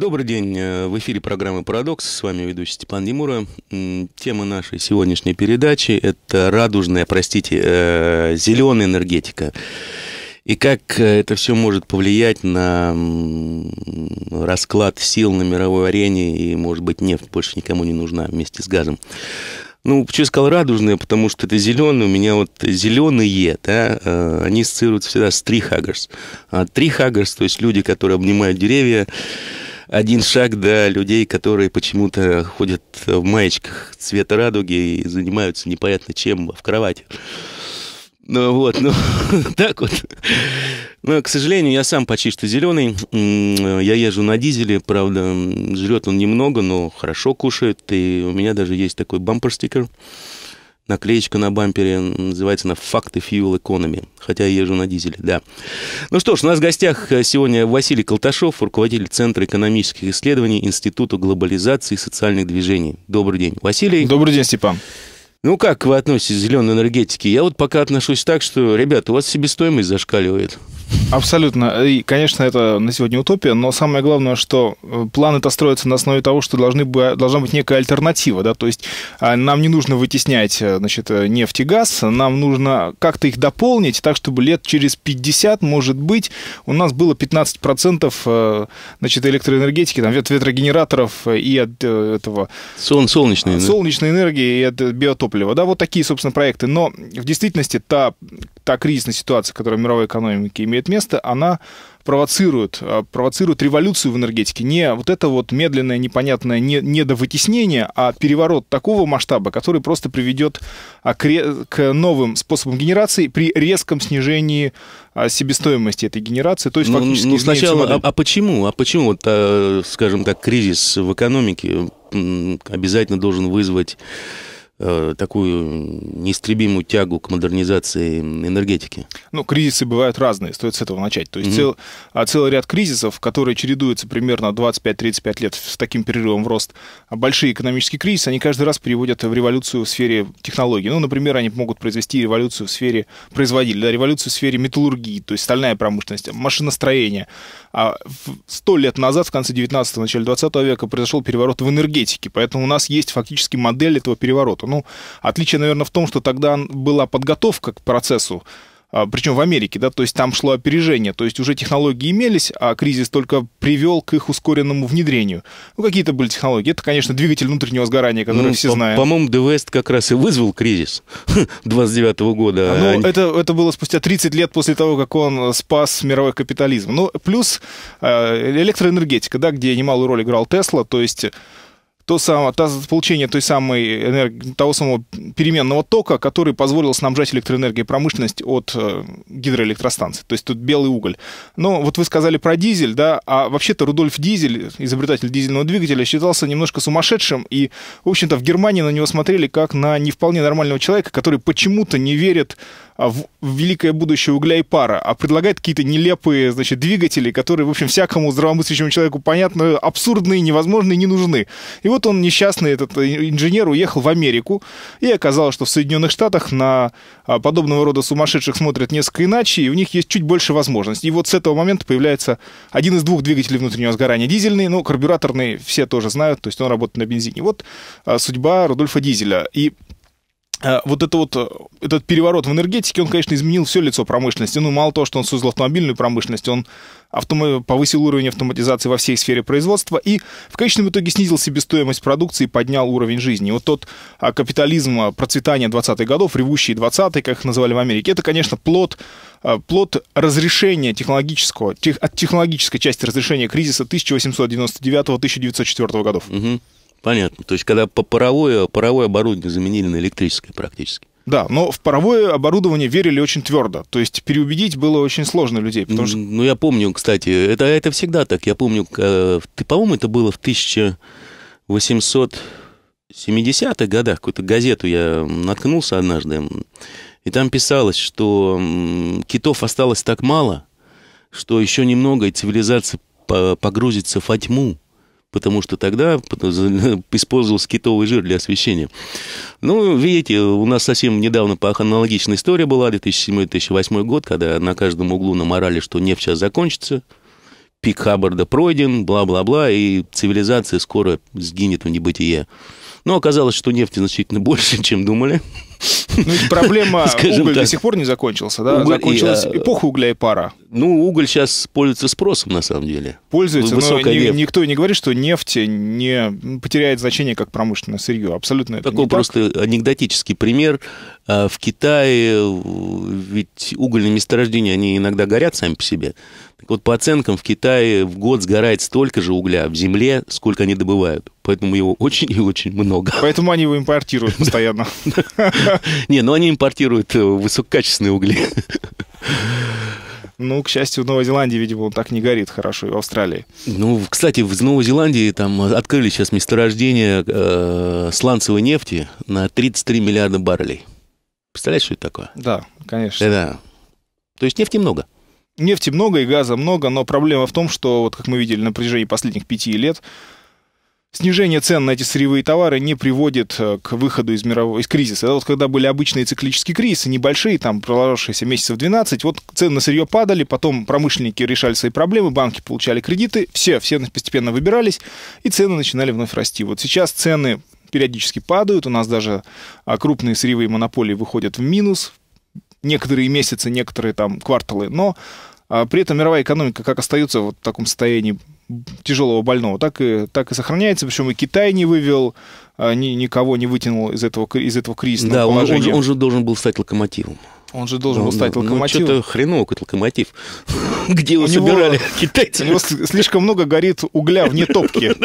Добрый день. Э, в эфире программы «Парадокс». С вами ведущий Степан Демура. Тема нашей сегодняшней передачи – это радужная, простите, э, зеленая энергетика. И как э, это все может повлиять на расклад сил на мировой арене, и, может быть, нефть больше никому не нужна вместе с газом. Ну, почему я сказал радужные, потому что это зеленые, у меня вот зеленые, да, они ассоциируются всегда с трихагерс. А трихагерс, то есть люди, которые обнимают деревья, один шаг до людей, которые почему-то ходят в маечках цвета радуги и занимаются непонятно чем в кровати. Ну вот, ну так вот. Но, к сожалению, я сам почти что зеленый. Я езжу на дизеле, правда, жрет он немного, но хорошо кушает. И у меня даже есть такой бампер-стикер. Наклеечка на бампере называется на «Факты Fuel Economy», хотя я езжу на дизеле, да. Ну что ж, у нас в гостях э, сегодня Василий Колташов, руководитель Центра экономических исследований Института глобализации и социальных движений. Добрый день, Василий. Добрый день, Степан. Ну, как вы относитесь к зеленой энергетике? Я вот пока отношусь так, что, ребята, у вас себестоимость зашкаливает. Абсолютно. И, конечно, это на сегодня утопия, но самое главное, что э, план это строится на основе того, что должны, должна быть некая альтернатива, да, то есть а, нам не нужно вытеснять, э, значит, э, нефть и газ, нам нужно как-то их дополнить так, чтобы лет через 50, может быть, у нас было 15% значит, электроэнергетики, там, от ветрогенераторов и от этого... Солн, солнечной энергии. Солнечной энергии и от биотоп топлива. Да, вот такие, собственно, проекты. Но в действительности та, та кризисная ситуация, которая в мировой экономике имеет место, она провоцирует, э, провоцирует революцию в энергетике. Не вот это вот медленное, непонятное недовытеснение, а переворот такого масштаба, который просто приведет а, к новым способам генерации при резком снижении а, себестоимости этой генерации. То есть, ну, фактически ну, сначала, модель. а, а почему? А почему, вот, э, скажем так, кризис в экономике обязательно должен вызвать Э, такую неистребимую тягу к модернизации энергетики? Ну, кризисы бывают разные, стоит с этого начать. То есть mm-hmm. цел, а, целый ряд кризисов, которые чередуются примерно 25-35 лет с таким перерывом в рост, а большие экономические кризисы, они каждый раз приводят в революцию в сфере технологий. Ну, например, они могут произвести революцию в сфере производителя, да, революцию в сфере металлургии, то есть стальная промышленность, машиностроение. А сто лет назад, в конце 19-го, начале 20 века, произошел переворот в энергетике, поэтому у нас есть фактически модель этого переворота. Ну, отличие, наверное, в том, что тогда была подготовка к процессу, а, причем в Америке, да, то есть там шло опережение, то есть уже технологии имелись, а кризис только привел к их ускоренному внедрению. Ну, какие-то были технологии. Это, конечно, двигатель внутреннего сгорания, который ну, все по- знают. По-моему, ДВС как раз и вызвал кризис 29 -го года. А ну, Они... это, это было спустя 30 лет после того, как он э, спас мировой капитализм. Ну, плюс э, электроэнергетика, да, где немалую роль играл Тесла, то есть то само, то, получение той самой энерг... того самого переменного тока, который позволил снабжать электроэнергией промышленность от э, гидроэлектростанций. То есть тут белый уголь. Но вот вы сказали про дизель, да, а вообще-то Рудольф Дизель, изобретатель дизельного двигателя, считался немножко сумасшедшим, и, в общем-то, в Германии на него смотрели как на не вполне нормального человека, который почему-то не верит а, в великое будущее угля и пара, а предлагает какие-то нелепые, значит, двигатели, которые, в общем, всякому здравомыслящему человеку, понятно, абсурдные, невозможные, не нужны. И вот он, несчастный этот э, инженер, уехал в Америку, и оказалось, что в Соединенных Штатах на а, подобного рода сумасшедших смотрят несколько иначе, и у них есть чуть больше возможностей. И вот с этого момента появляется один из двух двигателей внутреннего сгорания, дизельный, но карбюраторный все тоже знают, то есть он работает на бензине. Вот а, судьба Рудольфа Дизеля. И Э, вот это вот, э, этот переворот в энергетике, он, конечно, изменил все лицо промышленности. Ну, мало того, что он создал автомобильную промышленность, он автом... повысил уровень автоматизации во всей сфере производства и в конечном итоге снизил себестоимость продукции и поднял уровень жизни. вот тот а, капитализм а, процветания 20-х годов, ревущие 20-е, как их называли в Америке, это, конечно, плод, а, плод разрешения технологического, тех... от технологической части разрешения кризиса 1899-1904 годов. Угу. Понятно. То есть, когда паровое, паровое оборудование заменили на электрическое практически. Да, но в паровое оборудование верили очень твердо. То есть переубедить было очень сложно людей. Потому что... Ну, я помню, кстати, это, это всегда так. Я помню, э, ты, по-моему, это было в 1870-х годах. Какую-то газету я наткнулся однажды. И там писалось, что китов осталось так мало, что еще немного и цивилизация погрузится во тьму потому что тогда использовался китовый жир для освещения. Ну, видите, у нас совсем недавно по аналогичной история была, 2007-2008 год, когда на каждом углу наморали, что нефть сейчас закончится, пик Хаббарда пройден, бла-бла-бла, и цивилизация скоро сгинет в небытие. Но оказалось, что нефти значительно больше, чем думали. Ну, ведь проблема Скажем уголь так. до сих пор не закончился, да? Уголь Закончилась и, э, эпоха угля и пара. Ну, уголь сейчас пользуется спросом, на самом деле. Пользуется, Высокая но ни, никто не говорит, что нефть не потеряет значение как промышленное сырье. Абсолютно это Такой не просто так. анекдотический пример. А, в Китае ведь угольные месторождения, они иногда горят сами по себе. Так вот, по оценкам, в Китае в год сгорает столько же угля в земле, сколько они добывают. Поэтому его очень и очень много. Поэтому они его импортируют постоянно. Не, ну они импортируют э, высококачественные угли. Ну, к счастью, в Новой Зеландии, видимо, он так не горит хорошо, и в Австралии. Ну, кстати, в Новой Зеландии там открыли сейчас месторождение э, сланцевой нефти на 33 миллиарда баррелей. Представляешь, что это такое? Да, конечно. Да. То есть нефти много. Нефти много и газа много, но проблема в том, что, вот как мы видели на протяжении последних пяти лет, снижение цен на эти сырьевые товары не приводит э, к выходу из мирового из кризиса. Это вот когда были обычные циклические кризисы, небольшие, там, продолжавшиеся месяцев 12, вот цены на сырье падали, потом промышленники решали свои проблемы, банки получали кредиты, все, все постепенно выбирались, и цены начинали вновь расти. Вот сейчас цены периодически падают, у нас даже а, крупные сырьевые монополии выходят в минус, некоторые месяцы, некоторые там кварталы, но а, при этом мировая экономика как остается вот в таком состоянии тяжелого больного, так и, так и сохраняется. Причем и Китай не вывел, а, ни, никого не вытянул из этого, из этого кризисного да, положения. он, же, он же должен был стать локомотивом. Он же должен был ну, стать ну, ну, локомотивом. Ну, что-то хреново какой-то локомотив. Где его собирали китайцы? У него слишком много горит угля вне топки.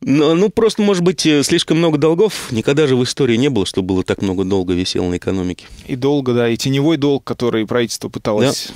Ну, ну, просто, может быть, э, слишком много долгов. Никогда же в истории не было, что было так много долга висело на экономике. И долго, да, и теневой долг, который правительство пыталось да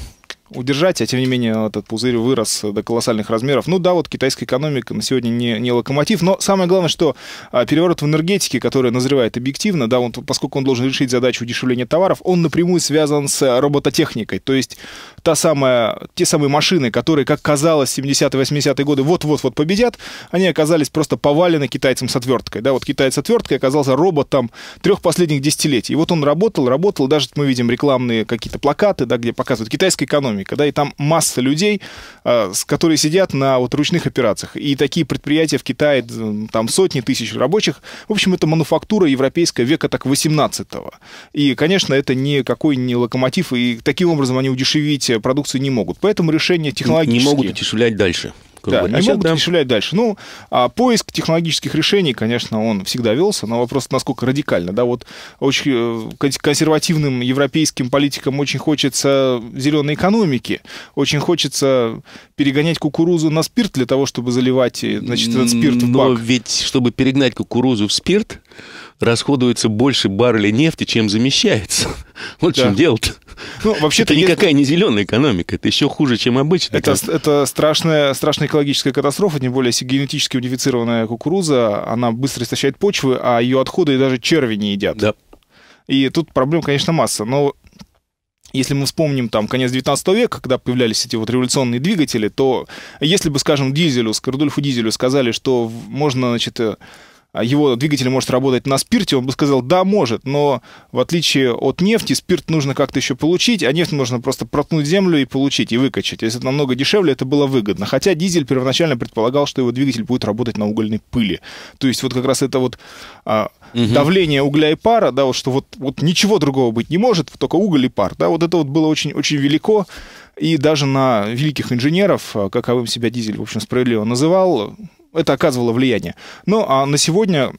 удержать, а тем не менее этот пузырь вырос до колоссальных размеров. Ну да, вот китайская экономика на сегодня не, не локомотив, но самое главное, что а, переворот в энергетике, который назревает объективно, да, он, поскольку он должен решить задачу удешевления товаров, он напрямую связан с робототехникой, то есть та самая, те самые машины, которые, как казалось, 70-80-е годы вот-вот-вот победят, они оказались просто повалены китайцем с отверткой, да, вот китайец с отверткой оказался роботом трех последних десятилетий, и вот он работал, работал, даже мы видим рекламные какие-то плакаты, да, где показывают китайская экономика, экономика, да, и там масса людей, э, которые сидят на вот ручных операциях. И такие предприятия в Китае, там сотни тысяч рабочих. В общем, это мануфактура европейская века так 18-го. И, конечно, это никакой не локомотив, и таким образом они удешевить э, продукцию не могут. Поэтому решение технологически... Не могут удешевлять дальше да, бы. они а могут да. решать дальше. Ну, а поиск технологических решений, конечно, он всегда велся, но вопрос, насколько радикально. Да, вот очень э, консервативным европейским политикам очень хочется зеленой экономики, очень хочется перегонять кукурузу на спирт для того, чтобы заливать, э, значит, этот спирт в бак. Но ведь, чтобы перегнать кукурузу в спирт, расходуется больше баррелей нефти, чем замещается. Вот в чем дело-то. Ну, вообще это никакая есть... не зеленая экономика, это еще хуже, чем обычно. Это, это страшная, страшная экологическая катастрофа, тем более если генетически унифицированная кукуруза, она быстро истощает почвы, а ее отходы даже черви не едят. Да. И тут проблем, конечно, масса. Но если мы вспомним там конец 19 века, когда появлялись эти вот революционные двигатели, то если бы, скажем, Дизелю, Скордульфу Дизелю сказали, что можно, значит, э, а его двигатель может работать на спирте, он бы сказал, да, может, но в отличие от нефти, спирт нужно как-то еще получить, а нефть можно просто проткнуть землю и получить, и выкачать. Если это намного дешевле, это было выгодно. Хотя дизель первоначально предполагал, что его двигатель будет работать на угольной пыли. То есть вот как раз это вот а, угу. давление угля и пара, да, вот что вот, вот ничего другого быть не может, только уголь и пар, да, вот это вот было очень-очень велико. И даже на великих инженеров, а, каковым себя Дизель, в общем, справедливо называл, это оказывало влияние. Ну, а на сегодня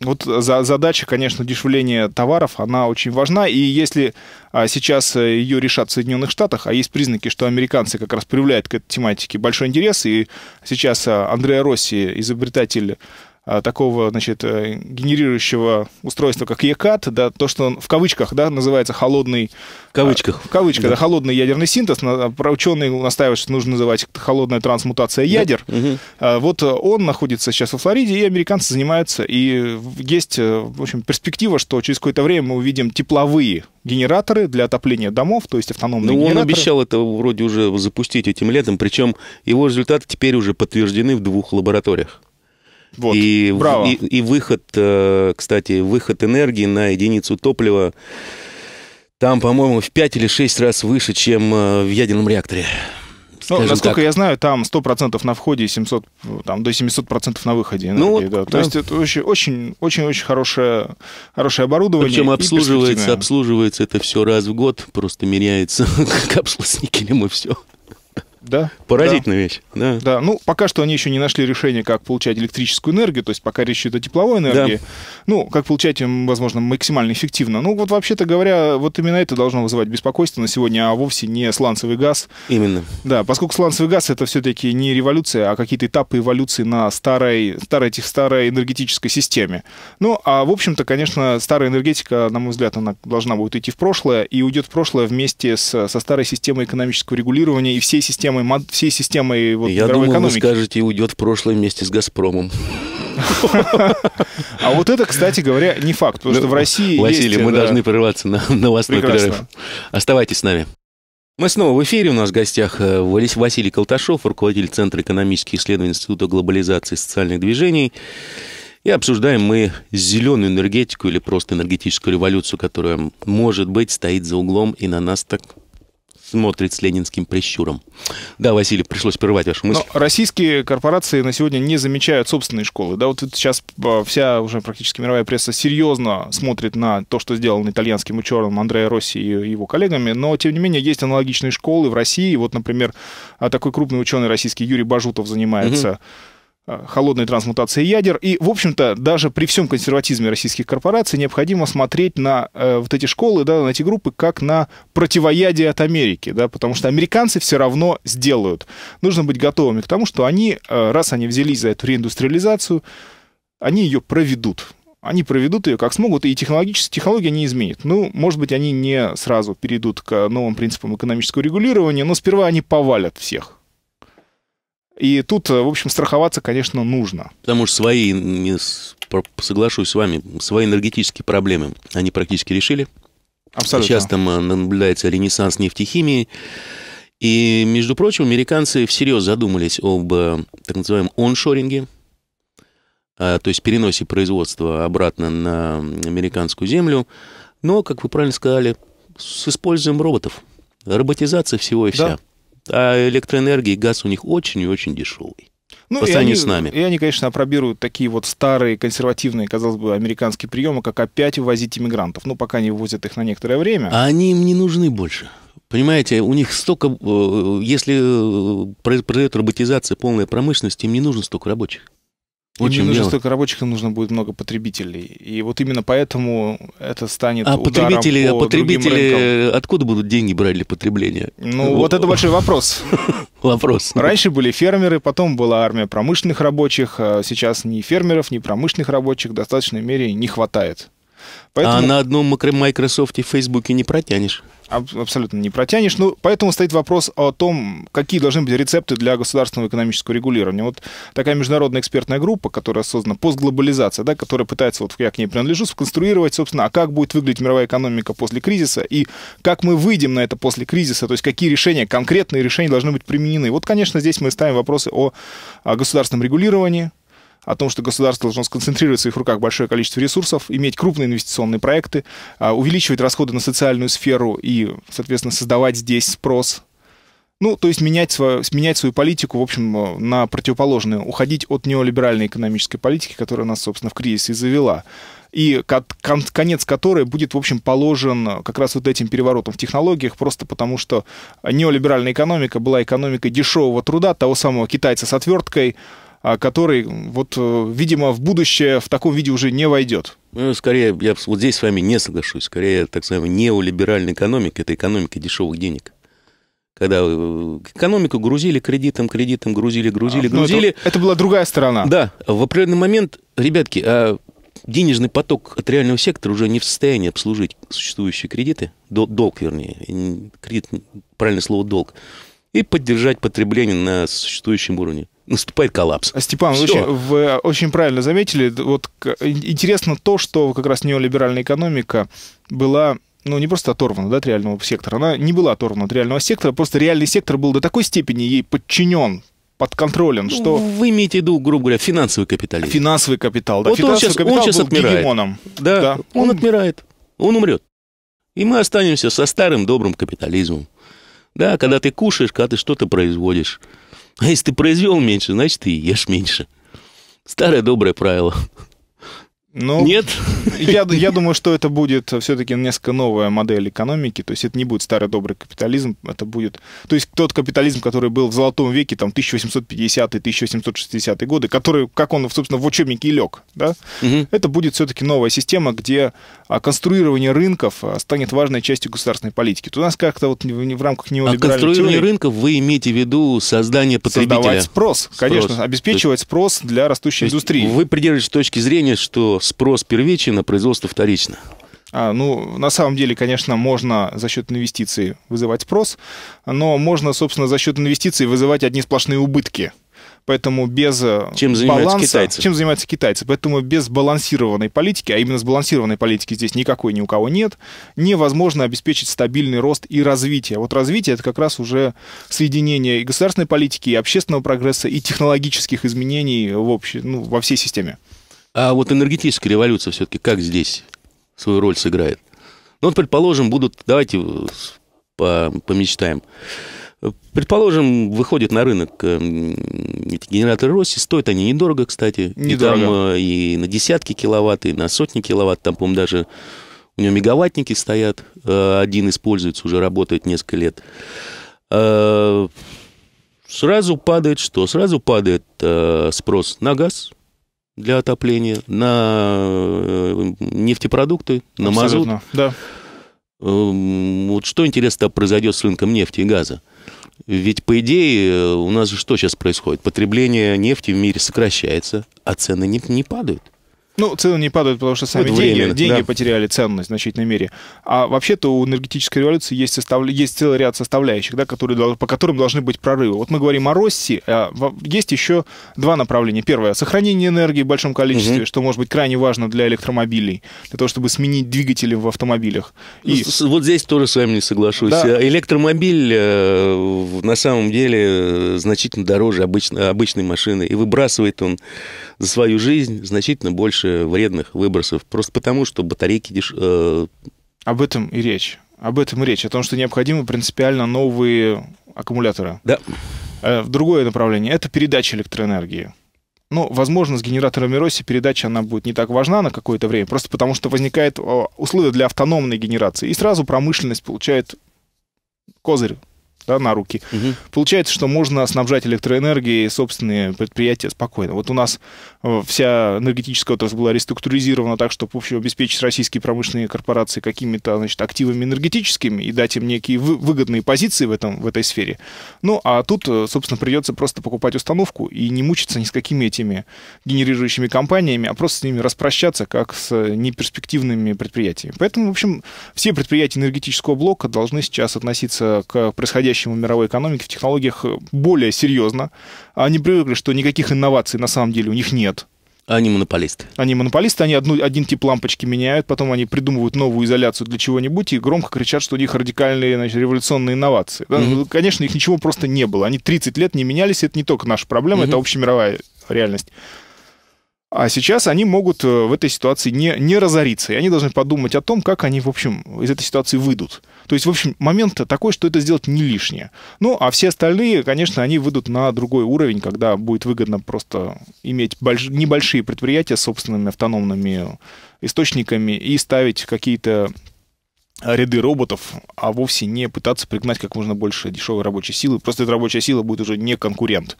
вот задача, конечно, дешевления товаров, она очень важна, и если а, сейчас э, ее решат в Соединенных Штатах, а есть признаки, что американцы как раз проявляют к этой тематике большой интерес, и сейчас а, Андреа Росси, изобретатель а, такого, значит, э, генерирующего устройства, как ECAT, а да, то, что он в кавычках, да, называется холодный... В кавычках. А, в кавычках, да. да, холодный ядерный синтез. Про Ученые настаивают, что нужно называть холодная трансмутация ядер. Да. Вот э, он находится сейчас во Флориде, и американцы занимаются, и э, есть, в общем, перспектива, что через какое-то время мы увидим тепловые генераторы для отопления домов, то есть автономные ну, генераторы. он обещал это вроде уже запустить этим летом, причем его результаты теперь уже подтверждены в двух лабораториях. Вот, и, браво. И, и выход, э, кстати, выход энергии на единицу топлива там, по-моему, в 5 или 6 раз выше, чем э, в ядерном реакторе. Ну, насколько так. я знаю, там 100% на входе и 700, там, до 700% на выходе. Ну энергии, ну, вот, да. Да. То есть это очень-очень-очень хорошее, хорошее оборудование. Причем обслуживается, обслуживается это все раз в год, просто меняется капсула с никелем и все. Да. Поразительная да. вещь. Да. да. Ну, пока что они еще не нашли решение, как получать электрическую энергию, то есть пока речь идет о тепловой энергии. Да. Ну, как получать им, возможно, максимально эффективно. Ну, вот вообще-то говоря, вот именно это должно вызывать беспокойство на сегодня, а вовсе не сланцевый газ. Именно. Да, поскольку сланцевый газ это все-таки не революция, а какие-то этапы эволюции на старой, старой, этих старой энергетической системе. Ну, а в общем-то, конечно, старая энергетика, на мой взгляд, она должна будет идти в прошлое и уйдет в прошлое вместе с, со старой системой экономического регулирования и всей системой системой, всей системой вот, Я мировой думал, экономики. вы скажете, уйдет в прошлое вместе с «Газпромом». А вот это, кстати говоря, не факт, потому что в ну, России Василий, мы э, должны прерваться на новостной перерыв. Оставайтесь с нами. Мы снова в эфире. У нас в гостях э, Василий Колташов, руководитель Центра экономических исследований Института глобализации и социальных движений. И обсуждаем мы зеленую энергетику или просто энергетическую революцию, которая, может быть, стоит за углом и на нас так смотрит с ленинским прищуром. Да, Василий, пришлось прервать вашу мысль. Но российские корпорации на сегодня не замечают собственные школы. Да, вот сейчас а, вся уже практически мировая пресса серьезно смотрит на то, что сделано итальянским ученым Андреа Росси и его коллегами, но, тем не менее, есть аналогичные школы в России. Вот, например, а, такой крупный ученый российский Юрий Бажутов занимается угу Э, холодной трансмутации ядер. И, в общем-то, даже при всем консерватизме российских корпораций необходимо смотреть на э, вот эти школы, да, на эти группы, как на противоядие от Америки, да, потому что американцы все равно сделают. Нужно быть готовыми к тому, что они, э, раз они взялись за эту реиндустриализацию, они ее проведут. Они проведут ее как смогут, и технологические технологии они изменят. Ну, может быть, они не сразу перейдут к новым принципам экономического регулирования, но сперва они повалят всех. И тут, э, в общем, страховаться, конечно, нужно. Потому что свои, не соглашусь с вами, свои энергетические проблемы они практически решили. Абсолютно. Сейчас там э, наблюдается ренессанс нефтехимии. И, между прочим, американцы всерьез задумались об э, так называемом оншоринге, то есть переносе производства обратно на американскую землю. Но, как вы правильно сказали, с использованием роботов. Роботизация всего и вся. Да. А электроэнергии, газ у них очень и очень дешевый. Ну, и они, с нами. И они, конечно, опробируют такие вот старые, консервативные, казалось бы, американские приемы, как опять ввозить иммигрантов. Ну, пока не ввозят их на некоторое время. А они им не нужны больше. Понимаете, у них столько, э, если э, произойдет роботизация полная промышленности, им не нужно столько рабочих. Им не нужно делать? рабочих, им нужно будет много потребителей. И вот именно поэтому это станет а потребители, по потребители откуда будут деньги брать для потребления? Ну, вот, вот это большой вопрос. Вопрос. Раньше были фермеры, потом была армия промышленных рабочих. А сейчас ни фермеров, ни промышленных рабочих в достаточной мере не хватает. Поэтому... А на одном макро Microsoft и Facebook не протянешь. абсолютно не протянешь. Ну, поэтому стоит вопрос о том, какие должны быть рецепты для государственного экономического регулирования. Вот такая международная экспертная группа, которая создана постглобализация, да, которая пытается, вот я к ней принадлежу, сконструировать, собственно, а как будет выглядеть мировая экономика после кризиса и как мы выйдем на это после кризиса, то есть какие решения, конкретные решения должны быть применены. Вот, конечно, здесь мы ставим вопросы о, о государственном регулировании, о том, что государство должно сконцентрировать в своих руках большое количество ресурсов, иметь крупные инвестиционные проекты, а, увеличивать расходы на социальную сферу и, соответственно, создавать здесь спрос. Ну, то есть менять свою, менять свою политику, в общем, э, на противоположную, уходить от неолиберальной экономической политики, которая нас, собственно, в кризис и завела и конец которой будет, в общем, положен как раз вот этим переворотом в технологиях, просто потому что неолиберальная экономика была экономикой дешевого труда, того самого китайца с отверткой, а, который, вот, э, видимо, в будущее в таком виде уже не войдет. Ну, скорее, я вот здесь с вами не соглашусь. Скорее, так называемая неолиберальная экономика – это экономика дешевых денег когда э, экономику грузили кредитом, кредитом, грузили, грузили, а, ну, грузили. Это, это была другая сторона. Да, в определенный момент, ребятки, а денежный поток от реального сектора уже не в состоянии обслужить существующие кредиты, долг, долг вернее, кредит, правильное слово долг, и поддержать потребление на существующем уровне наступает коллапс. А, Степан, Все. вы очень, вы э, очень правильно заметили. Вот интересно то, что как раз неолиберальная экономика была ну, не просто оторвана да, от реального сектора, она не была оторвана от реального сектора, просто реальный сектор был до такой степени ей подчинен, подконтролен, ну, что... Вы имеете в виду, грубо говоря, финансовый капитализм. Финансовый капитал, да. Вот финансовый он сейчас, капитал он сейчас был отмирает. гегемоном. Да, да. Он, он отмирает, он умрет. И мы останемся со старым добрым капитализмом. Да, когда ты кушаешь, когда ты что-то производишь. А если ты произвел меньше, значит, ты ешь меньше. Старое доброе правило. Ну, Нет? Я, я думаю, что это будет все-таки несколько новая модель экономики. То есть это не будет старый добрый капитализм, это будет... То есть тот капитализм, который был в золотом веке, там, 1850-1860 годы, который, как он, собственно, в учебнике и лег, да? Угу. Это будет все-таки новая система, где а, конструирование рынков а, станет важной частью государственной политики. То у нас как-то вот в рамках него... А конструирование теории... рынков вы имеете в виду создание потребителя? Создавать спрос, спрос. конечно, обеспечивать спрос для растущей индустрии. Вы придерживаетесь точки зрения, что спрос первичен, на производство вторично. А, ну, на самом деле, конечно, можно за счет инвестиций вызывать спрос, но можно, собственно, за счет инвестиций вызывать одни сплошные убытки. Поэтому без э, чем занимаются баланса, китайцы? чем занимаются китайцы, поэтому без сбалансированной политики, а именно сбалансированной политики здесь никакой ни у кого нет, невозможно обеспечить стабильный рост и развитие. Вот развитие это как раз уже соединение и государственной политики, и общественного прогресса, и технологических изменений в общем, ну, во всей системе. А вот энергетическая революция все-таки как здесь свою роль сыграет? Ну, вот, предположим, будут, давайте э, помечтаем. Предположим, выходит на рынок э, эти генераторы Росси, стоят они недорого, кстати. Недорого. И, там, э, и на десятки киловатт, и на сотни киловатт, там, по-моему, даже у него мегаваттники стоят, один используется, уже работает несколько лет. Сразу падает что? Сразу падает спрос на газ, для отопления, на э, нефтепродукты, на Абсолютно. мазут. Да. Эм, вот что интересно произойдет с рынком нефти и газа? Ведь, по идее, э, у нас же что сейчас происходит? Потребление нефти в мире сокращается, а цены не, не падают. Ну, цены не падают, потому что сами деньги, деньги да. потеряли ценность в значительной мере. А вообще-то у энергетической революции есть, состав... есть целый ряд составляющих, да, которые, по которым должны быть прорывы. Вот мы говорим о России, а есть еще два направления. Первое — сохранение энергии в большом количестве, угу. что может быть крайне важно для электромобилей, для того, чтобы сменить двигатели в автомобилях. Ну, и... Вот здесь тоже с вами не соглашусь. Да. А электромобиль э, на самом деле э, значительно дороже обычной, обычной машины, и выбрасывает он за свою жизнь значительно больше меньше вредных выбросов, просто потому, что батарейки деш... Э, Об этом и речь. Об этом и речь, о том, что необходимы принципиально новые аккумуляторы. Да. Э, в другое направление – это передача электроэнергии. Ну, возможно, с генераторами Росси передача она будет не так важна на какое-то время, просто потому что возникает условия для автономной генерации, и сразу промышленность получает козырь да, на руки. Угу. Получается, что можно снабжать электроэнергией собственные предприятия спокойно. Вот у нас э, вся энергетическая отрасль была реструктуризирована так, чтобы в общем, обеспечить российские промышленные корпорации какими-то значит, активами энергетическими и дать им некие выгодные позиции в, этом, в этой сфере. Ну, а тут, э, собственно, придется просто покупать установку и не мучиться ни с какими этими генерирующими компаниями, а просто с ними распрощаться, как с э, неперспективными предприятиями. Поэтому, в общем, все предприятия энергетического блока должны сейчас относиться к происходящему по-настоящему мировой экономике, в технологиях э, более серьезно. Они привыкли, что никаких инноваций на самом деле у них нет. Они монополисты. Они монополисты, они одну, один тип лампочки меняют, потом они придумывают новую изоляцию для чего-нибудь и громко кричат, что у них радикальные значит, революционные инновации. Да? Mm-hmm. конечно, их ничего просто не было. Они 30 лет не менялись, это не только наша проблема, mm-hmm. это общемировая реальность. А сейчас они могут э, в этой ситуации не, не разориться, и они должны подумать о том, как они, в общем, из этой ситуации выйдут. То есть, в общем, момент такой, что это сделать не лишнее. Ну, а все остальные, конечно, они выйдут на другой уровень, когда будет выгодно просто иметь больш... небольшие предприятия с собственными автономными источниками и ставить какие-то ряды роботов, а вовсе не пытаться пригнать как можно больше дешевой рабочей силы. Просто эта рабочая сила будет уже не конкурент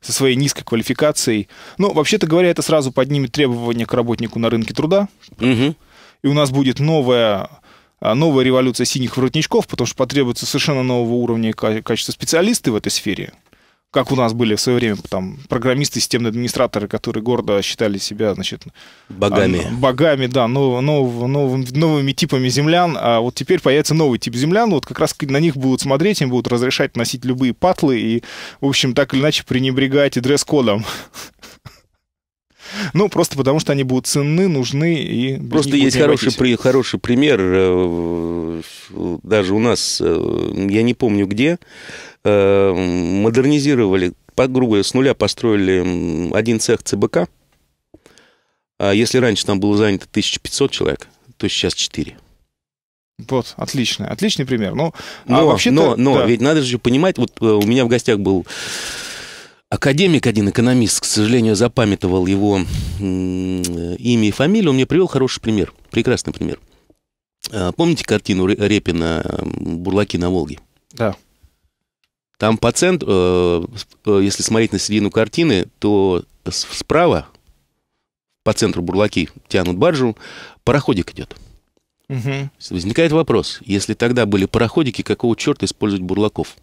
со своей низкой квалификацией. Но, вообще-то говоря, это сразу поднимет требования к работнику на рынке труда. Угу. И у нас будет новая а, новая революция синих воротничков, потому что потребуется совершенно нового уровня качества специалисты в этой сфере. Как у нас были в свое время там программисты, системные администраторы, которые гордо считали себя, значит, богами, а, богами, да, нов, нов, нов, новыми типами землян. А вот теперь появится новый тип землян, вот как раз на них будут смотреть, им будут разрешать носить любые патлы и, в общем, так или иначе пренебрегать и дресс-кодом. Ну, просто потому что они будут ценны, нужны и... Просто есть хороший, при, хороший пример. Э, даже у нас, э, я не помню где, э, модернизировали, по, грубо с нуля построили один цех ЦБК. а Если раньше там было занято 1500 человек, то сейчас 4. Вот, отличный отличный пример. Ну, а но, а вообще но, но да. ведь надо же понимать, вот у меня в гостях был академик, один экономист, к сожалению, запамятовал его имя и фамилию, он мне привел хороший пример, прекрасный пример. А, помните картину Репина «Бурлаки на Волге»? Да. Там по пациент, э, э, если смотреть на середину картины, то справа по центру бурлаки тянут баржу, пароходик идет. Угу. Возникает вопрос, если тогда были пароходики, какого черта использовать бурлаков?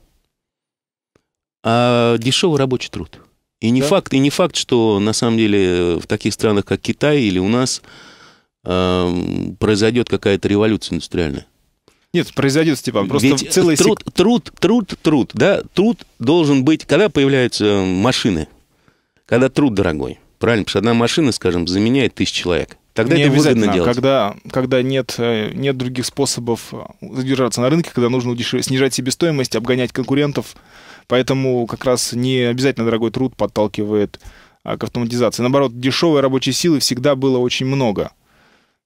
а дешевый рабочий труд. И не да? факт, и не факт, что на самом деле в таких странах, как Китай или у нас, э, произойдет какая-то революция индустриальная. Нет, произойдет, Степан, просто Ведь целый труд, сек... труд, труд, труд, да, труд должен быть, когда появляются машины, когда труд дорогой, правильно, потому что одна машина, скажем, заменяет тысяч человек. Тогда не это выгодно делать. Когда, когда нет, э, нет других способов э, задержаться на рынке, когда нужно удешев... снижать себестоимость, обгонять конкурентов, Поэтому как раз не обязательно дорогой труд подталкивает а, к автоматизации. Наоборот, дешевой рабочей силы всегда было очень много.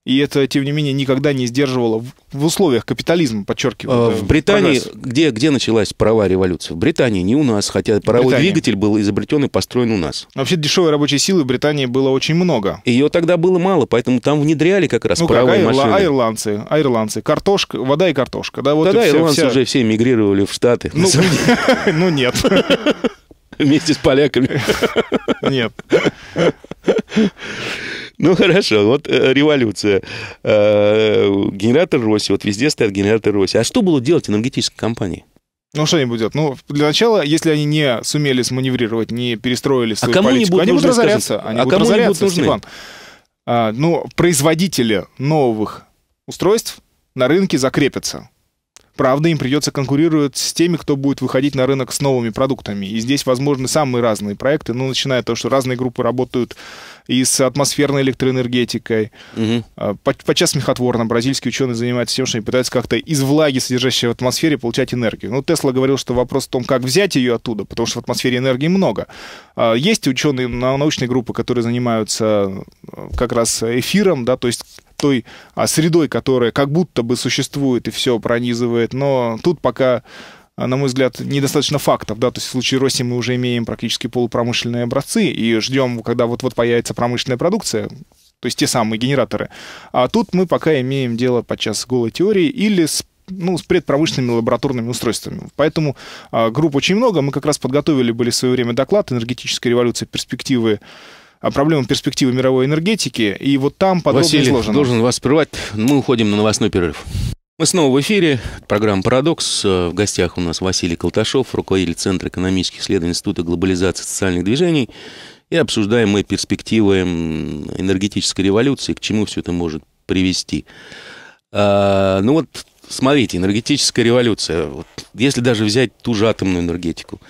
И это, тем не менее, никогда не сдерживало в условиях капитализма, подчеркиваю. А, в Британии, где, где началась паровая революция? В Британии, не у нас, хотя паровой Британия. двигатель был изобретен и построен у нас. Вообще дешевой рабочей силы в Британии было очень много. Ее тогда было мало, поэтому там внедряли как раз ну, паровые как, машины. Ирландцы, ирландцы, картошка, вода и картошка. Да, вот тогда ирландцы вся... уже все мигрировали в Штаты. Ну, ну нет. Вместе с поляками. Нет. Ну хорошо, вот э, революция. Э, генератор Росси, вот везде стоят генераторы Росси. А что было делать энергетической компании? Ну, что они будут? Ну, для начала, если они не сумели сманеврировать, не перестроили а свою а кому политику, они будут разоряться. Скажем, они а будут кому разоряться, нужны? Степан. А, ну, производители новых устройств на рынке закрепятся. Правда, им придется конкурировать с теми, кто будет выходить на рынок с новыми продуктами. И здесь возможны самые разные проекты, ну, начиная от того, что разные группы работают и с атмосферной электроэнергетикой. Угу. Подчас смехотворно бразильские ученые занимаются тем, что они пытаются как-то из влаги, содержащей в атмосфере, получать энергию. Ну, Тесла говорил, что вопрос в том, как взять ее оттуда, потому что в атмосфере энергии много. А, есть ученые, научные группы, которые занимаются э, как раз эфиром, да, то есть той а, средой, которая как будто бы существует и все пронизывает, но тут пока Э, на мой взгляд, недостаточно фактов, да, то есть в случае Росси мы уже имеем практически полупромышленные образцы и ждем, когда вот-вот появится промышленная продукция, то есть те самые генераторы. А тут мы пока имеем дело подчас с голой теорией или с ну, с предпромышленными лабораторными устройствами. Поэтому а, групп очень много. Мы как раз подготовили были в свое время доклад «Энергетическая революция. Перспективы а, проблемы перспективы мировой энергетики, и вот там подробно Василий, изложено. должен вас прервать. Мы уходим на новостной перерыв. Мы снова в эфире. Программа «Парадокс». Э, в гостях у нас Василий Колташов, руководитель Центра экономических исследований Института глобализации социальных движений. И обсуждаем мы перспективы энергетической революции, к чему все это может привести. А, ну вот, смотрите, энергетическая революция. Вот, если даже взять ту же атомную энергетику.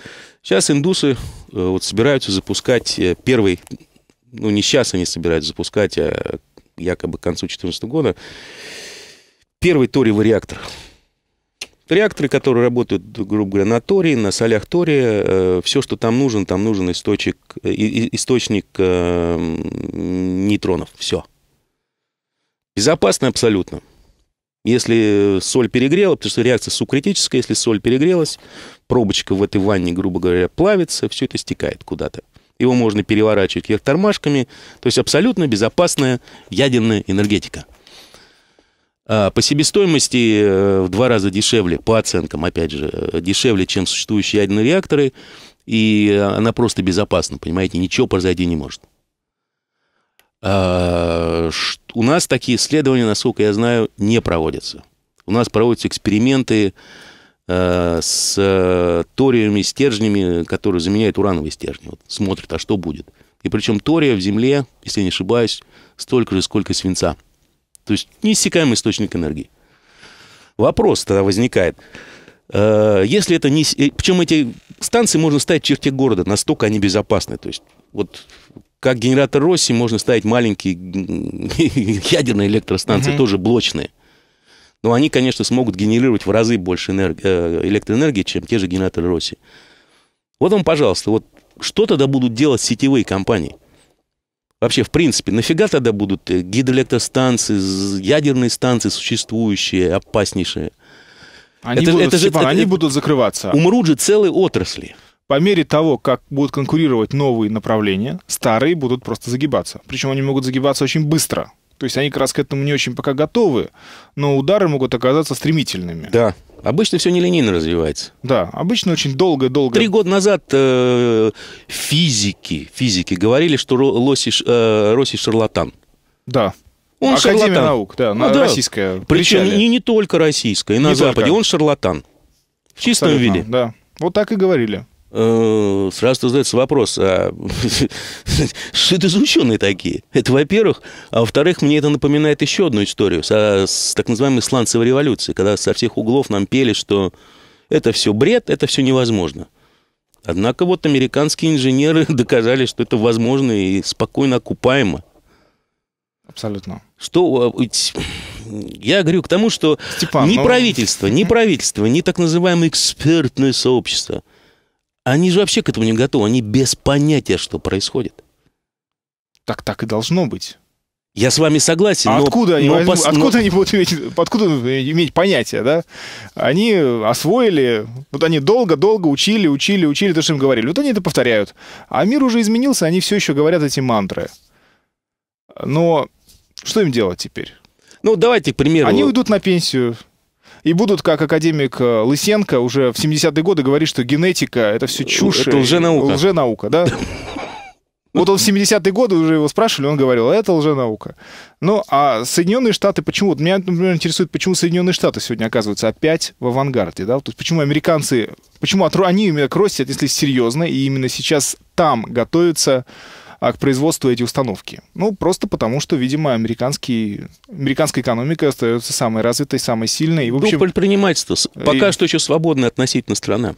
Сейчас индусы э, вот, собираются запускать э, первый... Ну, не сейчас они собираются запускать, а якобы к концу 2014 года Первый ториевый реактор. Реакторы, которые работают, грубо говоря, на тории, на солях тория, э, все, что там нужен, там нужен э, источник, э, источник э, нейтронов. Все. Безопасно абсолютно. Если соль перегрела, потому что реакция субкритическая, если соль перегрелась, пробочка в этой ванне, грубо говоря, плавится, все это стекает куда-то. Его можно переворачивать вверх тормашками. То есть абсолютно безопасная ядерная энергетика. А, по себестоимости э, в два раза дешевле, по оценкам, опять же, э, дешевле, чем существующие ядерные реакторы, и она просто безопасна, понимаете, ничего произойти не может. А, у нас такие исследования, насколько я знаю, не проводятся. У нас проводятся эксперименты а, с ториевыми стержнями, которые заменяют урановые стержни. Вот смотрят, а что будет. И причем тория в Земле, если не ошибаюсь, столько же, сколько свинца. То есть неиссякаемый источник энергии. Вопрос тогда возникает. Э, если это не... Э, Причем эти станции можно ставить в черте города, настолько они безопасны. То есть вот как генератор России можно ставить маленькие ядерные электростанции, угу. тоже блочные. Но они, конечно, смогут генерировать в разы больше энерги... Э, электроэнергии, чем те же генераторы России. Вот вам, пожалуйста, вот что тогда будут делать сетевые компании? Вообще, в принципе, нафига тогда будут э, гидроэлектростанции, ядерные станции существующие, опаснейшие? Они, это, будут, это же, Степан, это, они это, будут закрываться. Умрут же целые отрасли. По мере того, как будут конкурировать новые направления, старые будут просто загибаться. Причем они могут загибаться очень быстро. То есть они как раз к этому не очень пока готовы, но удары могут оказаться стремительными. Да. Обычно все нелинейно развивается. Да, обычно очень долго-долго. Три года назад э, физики, физики говорили, что Лоси, э, Росси шарлатан. Да. Он Академия шарлатан. наук, да, ну, да. российская. Причем не, не только российская, и на не Западе. Только. Он шарлатан. В чистом Абсолютно, виде. Да. Вот так и говорили. Э, сразу задается вопрос, а что это за ученые такие? Это во-первых. А во-вторых, мне это напоминает еще одну историю со, с так называемой сланцевой революции, когда со всех углов нам пели, что это все бред, это все невозможно. Однако вот американские инженеры доказали, что это возможно и спокойно окупаемо. Абсолютно. Что а, я говорю к тому, что Степан, ни ну... правительство, ни правительство, ни так называемое экспертное сообщество – они же вообще к этому не готовы, они без понятия, что происходит. Так так и должно быть. Я с вами согласен. А но, откуда, они, но, возьмут, пос... откуда но... они будут иметь, откуда иметь понятие, да? Они освоили, вот они долго-долго учили, учили, учили то, что им говорили. Вот они это повторяют. А мир уже изменился, они все еще говорят эти мантры. Но что им делать теперь? Ну, давайте к примеру. Они уйдут на пенсию и будут, как академик э, Лысенко уже в 70-е годы говорит, что генетика — это все э, чушь. Это лженаука. Лженаука, да? Вот он в 70-е годы уже его спрашивали, он говорил, это лженаука. Ну, а Соединенные Штаты почему? Вот меня, например, интересует, почему Соединенные Штаты сегодня оказываются опять в авангарде, да? То есть почему американцы, почему они именно к росте отнеслись серьезно, и именно сейчас там готовятся а к производству эти установки? Ну, просто потому, что, видимо, американский, американская экономика остается самой развитой, самой сильной. И, в общем, Дух предпринимательства. Пока и... что еще свободная относительно страна.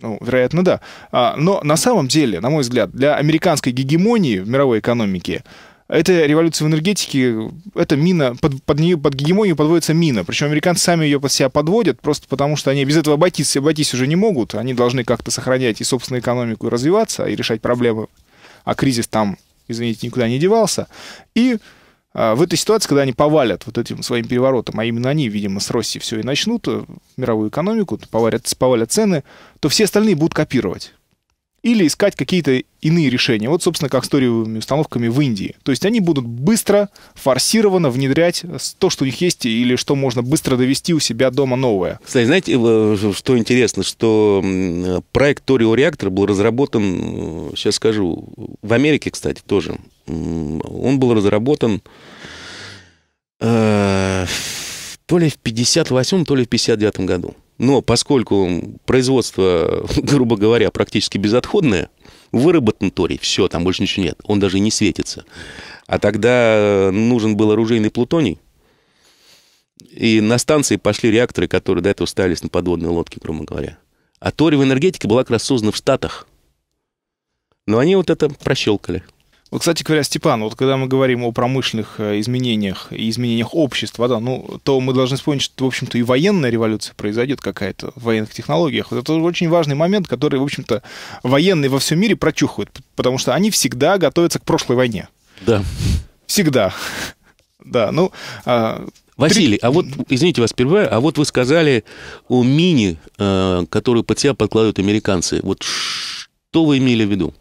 Ну, вероятно, да. А, но на самом деле, на мой взгляд, для американской гегемонии в мировой экономике эта революция в энергетике, это мина, под, под, нее, под гегемонию подводится мина. Причем американцы сами ее под себя подводят, просто потому что они без этого обойтись, обойтись уже не могут. Они должны как-то сохранять и собственную экономику, и развиваться, и решать проблемы а кризис там, извините, никуда не девался. И а, в этой ситуации, когда они повалят вот этим своим переворотом, а именно они, видимо, с Россией все и начнут, э, мировую экономику, поварят, повалят цены, то все остальные будут копировать или искать какие-то иные решения. Вот, собственно, как с ториевыми установками в Индии. То есть они будут быстро, форсированно внедрять то, что у них есть, или что можно быстро довести у себя дома новое. Кстати, знаете, э, что интересно, что проект торио реактора был разработан, сейчас э, скажу, в Америке, кстати, тоже. Он был разработан э, то ли в 58-м, то ли в 59-м году. Но поскольку производство, грубо говоря, практически безотходное, выработан торий, все, там больше ничего нет, он даже не светится. А тогда э, нужен был оружейный плутоний, и на станции пошли реакторы, которые до этого ставились на подводные лодки, грубо говоря. А торий в энергетике была как раз создана в Штатах. Но они вот это прощелкали. Вот, кстати говоря, Степан, вот когда мы говорим о промышленных э, изменениях и изменениях общества, да, ну, то мы должны вспомнить, что, в общем-то, и военная революция произойдет какая-то в военных технологиях. Вот это очень важный момент, который, в общем-то, военные во всем мире прочухают, потому что они всегда готовятся к прошлой войне. Да. Всегда. Да, ну... А... Василий, а вот, извините вас, первое, а вот вы сказали о мини, э, которую под себя подкладывают американцы. Вот что вы имели в виду?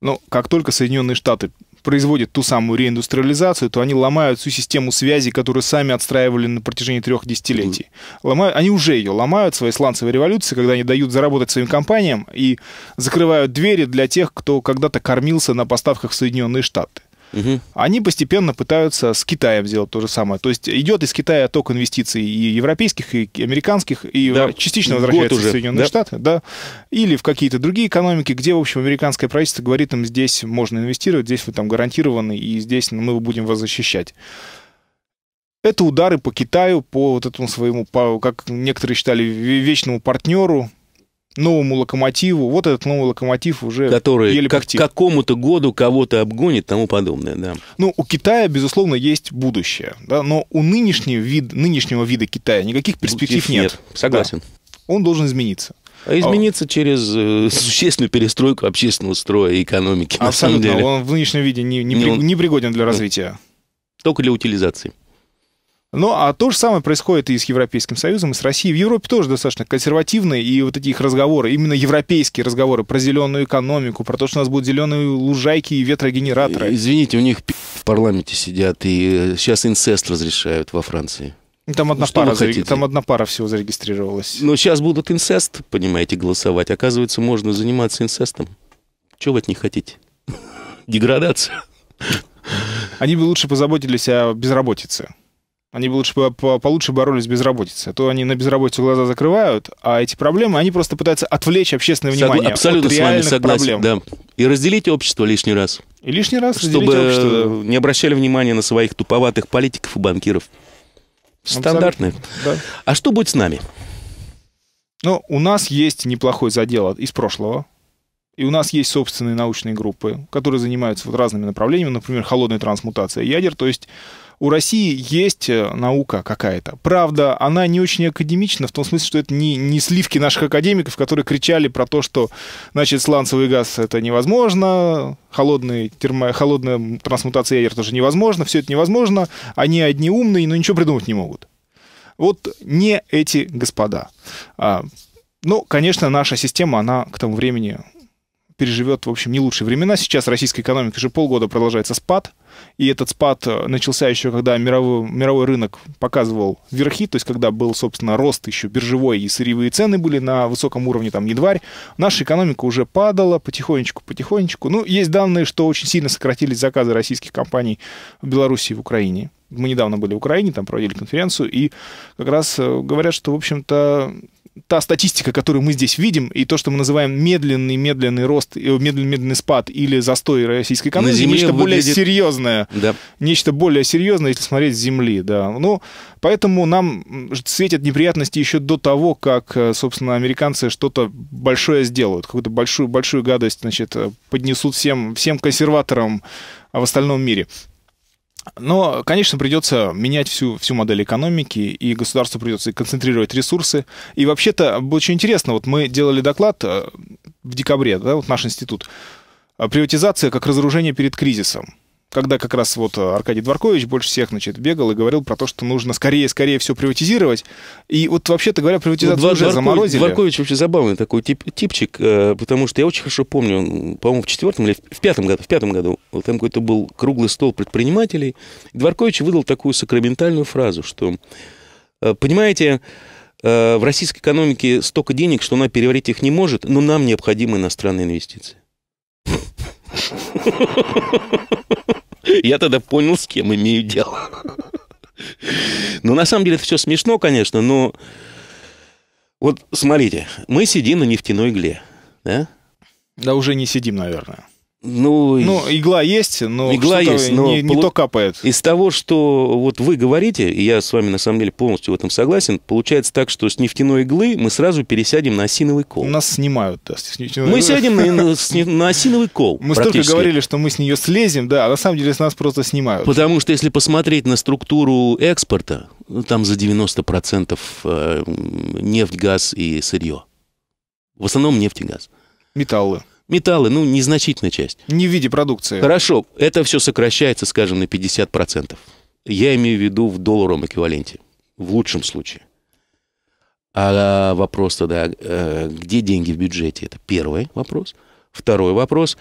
Но ну, как только Соединенные Штаты производят ту самую реиндустриализацию, то они ломают всю систему связи, которую сами отстраивали на протяжении трех десятилетий. Ломают, они уже ее ломают, своей сланцевой революции, когда они дают заработать своим компаниям и закрывают двери для тех, кто когда-то кормился на поставках в Соединенные Штаты угу. они постепенно пытаются с Китаем сделать то же самое. То есть идет из Китая отток инвестиций и европейских, и американских, и да. частично возвращается уже. в Соединенные да. Штаты, да, или в какие-то другие экономики, где, в общем, американское правительство говорит им, здесь можно инвестировать, здесь вы там гарантированы, и здесь мы будем вас защищать. Это удары по Китаю, по вот этому своему, по, как некоторые считали, вечному партнеру, новому локомотиву. Вот этот новый локомотив уже Который еле как, какому-то году кого-то обгонит, тому подобное, да. Ну, у Китая, безусловно, есть будущее, да, но у нынешнего, вид, нынешнего вида Китая никаких перспектив нет. нет. Согласен. Да. Он должен измениться. А измениться а... через э, существенную перестройку общественного строя и экономики. Абсолютно. На самом деле. Он в нынешнем виде не, не, не, при... он... не пригоден для развития. Только для утилизации. Ну, а то же самое происходит и с Европейским Союзом, и с Россией. В Европе тоже достаточно консервативные, и вот эти их разговоры, именно европейские разговоры про зеленую экономику, про то, что у нас будут зеленые лужайки и ветрогенераторы. Э, извините, у них в парламенте сидят, и э, сейчас инцест разрешают во Франции. Ну, там ну, одна, ну, пара, зареги... там одна пара всего зарегистрировалась. Но сейчас будут инцест, понимаете, голосовать. Оказывается, можно заниматься инцестом. Чего вы от них хотите? Деградация. Они бы лучше позаботились о безработице. Они бы лучше получше боролись с безработицей. А то они на безработицу глаза закрывают, а эти проблемы, они просто пытаются отвлечь общественное внимание Согла- абсолютно от с вами согласен, проблем. Да. И разделить общество лишний раз. И лишний раз чтобы общество. Да. не обращали внимания на своих туповатых политиков и банкиров. Стандартные. да. А что будет с нами? Ну, у нас есть неплохой задел из прошлого. И у нас есть собственные научные группы, которые занимаются вот разными направлениями, например, холодная трансмутация ядер, то есть у России есть э, наука какая-то. Правда, она не очень академична, в том смысле, что это не, не сливки наших академиков, которые кричали про то, что, значит, сланцевый газ — это невозможно, холодный термо... холодная трансмутация ядер тоже невозможно, все это невозможно, они одни умные, но ничего придумать не могут. Вот не эти господа. А, ну, конечно, наша система, она к тому времени переживет, в общем, не лучшие времена. Сейчас российская экономика уже полгода продолжается спад, и этот спад э, начался еще, когда мировой, мировой рынок показывал верхи, то есть когда был, собственно, рост еще биржевой, и сырьевые цены были на высоком уровне, там, едварь. Наша экономика уже падала потихонечку, потихонечку. Ну, есть данные, что очень сильно сократились заказы российских компаний в Беларуси и в Украине мы недавно были в Украине, там проводили конференцию, и как раз э, говорят, что, в общем-то, та статистика, которую мы здесь видим, и то, что мы называем медленный-медленный рост, медленный-медленный э, спад или застой российской экономики, нечто выглядит... более серьезное. Да. Нечто более серьезное, если смотреть с земли, да. Ну, поэтому нам светят неприятности еще до того, как, э, собственно, американцы что-то большое сделают, какую-то большую-большую гадость, значит, поднесут всем, всем консерваторам а в остальном мире. Но, конечно, придется менять всю, всю модель экономики, и государству придется концентрировать ресурсы. И вообще-то было очень интересно. Вот мы делали доклад э, в декабре, да, вот наш институт. Э, приватизация как разоружение перед кризисом когда как раз вот э, Аркадий Дворкович больше всех, значит, бегал и говорил про то, что нужно скорее-скорее все приватизировать. И вот вообще-то говоря, приватизацию ну, уже Дворкович, заморозили. Дворкович вообще забавный такой тип, типчик, э, потому что я очень хорошо помню, по-моему, в четвертом или в пятом году, в пятом году, вот там какой-то был круглый стол предпринимателей. Дворкович выдал такую сакраментальную фразу, что, э, понимаете, в российской экономике столько денег, что она переварить их не может, но нам необходимы иностранные инвестиции. Я тогда понял, с кем имею дело. Ну, на самом деле, это все смешно, конечно, но... Вот смотрите, мы сидим на нефтяной игле, да? Да уже не сидим, наверное. Ну, ну, игла есть, но игла есть, но не, не полу... то капает. Из того, что вот вы говорите, и я с вами на самом деле полностью в этом согласен, получается так, что с нефтяной иглы мы сразу пересядем на осиновый кол. Нас снимают, да, с нефтяной Мы сядем на, на, на осиновый кол. Мы столько говорили, что мы с нее слезем, да, а на самом деле с нас просто снимают. Потому что если посмотреть на структуру экспорта, ну, там за 90% э, нефть, газ и сырье. В основном нефть и газ. Металлы. Металлы, ну, незначительная часть. Не в виде продукции. Хорошо, это все сокращается, скажем, на 50%. Я имею в виду в долларовом эквиваленте, в лучшем случае. А, а вопрос тогда, э, где деньги в бюджете? Это первый вопрос. Второй вопрос.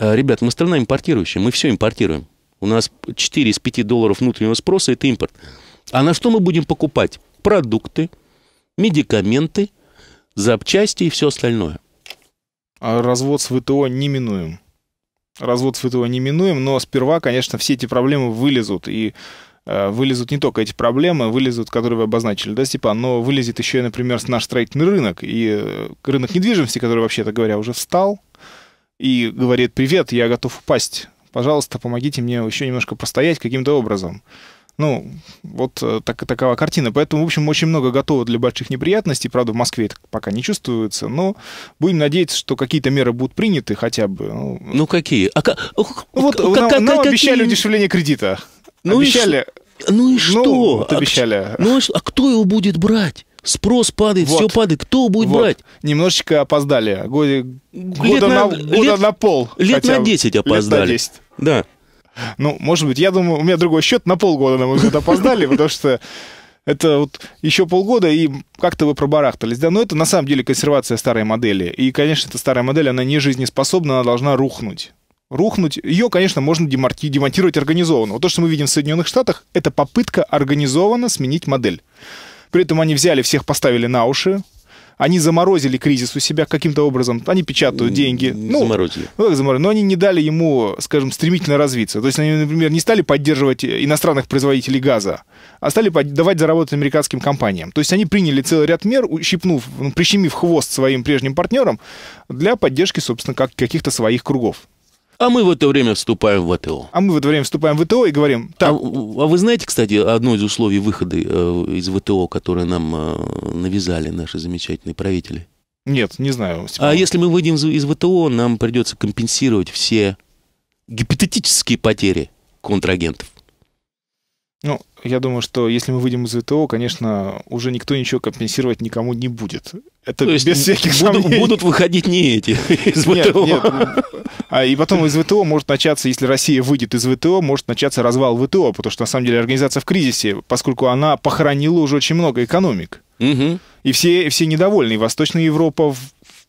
А, ребят, мы страна импортирующая, мы все импортируем. У нас 4 из 5 долларов внутреннего спроса – это импорт. А на что мы будем покупать? Продукты, медикаменты, запчасти и все остальное. А развод с ВТО неминуем. Развод с ВТО неминуем, но сперва, конечно, все эти проблемы вылезут. И э, вылезут не только эти проблемы, вылезут, которые вы обозначили, да, Степан, но вылезет еще, например, наш строительный рынок и э, рынок недвижимости, который, вообще-то говоря, уже встал и говорит, привет, я готов упасть, пожалуйста, помогите мне еще немножко постоять каким-то образом. Ну, вот э, так, такова картина. Поэтому, в общем, очень много готово для больших неприятностей. Правда, в Москве это пока не чувствуется. Но будем надеяться, что какие-то меры будут приняты хотя бы. Ну, ну какие? А, ну, вот как, нам, как, нам какие? обещали удешевление кредита. Ну обещали. Ну и, ну и что? А ну, вот обещали. А, ну, а кто его будет брать? Спрос падает, вот. все падает. Кто будет вот. брать? Немножечко опоздали. Года, лет года, на, на, года лет, на пол. Лет хотя, на 10 опоздали. Лет на 10. Да. Ну, может быть, я думаю, у меня другой счет на полгода, на мой взгляд, опоздали, потому что это вот еще полгода, и как-то вы пробарахтались. Да, но это на самом деле консервация старой модели. И, конечно, эта старая модель, она не жизнеспособна, она должна рухнуть. Рухнуть. Ее, конечно, можно демарки... демонтировать организованно. Вот то, что мы видим в Соединенных Штатах, это попытка организованно сменить модель. При этом они взяли всех, поставили на уши, они заморозили кризис у себя каким-то образом, они печатают деньги. Ну, заморозили. Ну, как заморозили, но они не дали ему, скажем, стремительно развиться. То есть они, например, не стали поддерживать иностранных производителей газа, а стали давать заработать американским компаниям. То есть они приняли целый ряд мер, ущипнув, ну, прищемив хвост своим прежним партнерам для поддержки, собственно, как, каких-то своих кругов. А мы в это время вступаем в ВТО. А мы в это время вступаем в ВТО и говорим... Так... А, а вы знаете, кстати, одно из условий выхода э, из ВТО, которое нам э, навязали наши замечательные правители? Нет, не знаю. Степан. А если мы выйдем из ВТО, нам придется компенсировать все гипотетические потери контрагентов. Ну, я думаю, что если мы выйдем из ВТО, конечно, уже никто ничего компенсировать никому не будет. Это То без всяких буду, сомнений. Будут выходить не эти из ВТО. Нет, нет, а, и потом из ВТО может начаться, если Россия выйдет из ВТО, может начаться развал ВТО, потому что на самом деле организация в кризисе, поскольку она похоронила уже очень много экономик. Угу. И все, все недовольны. И Восточная Европа,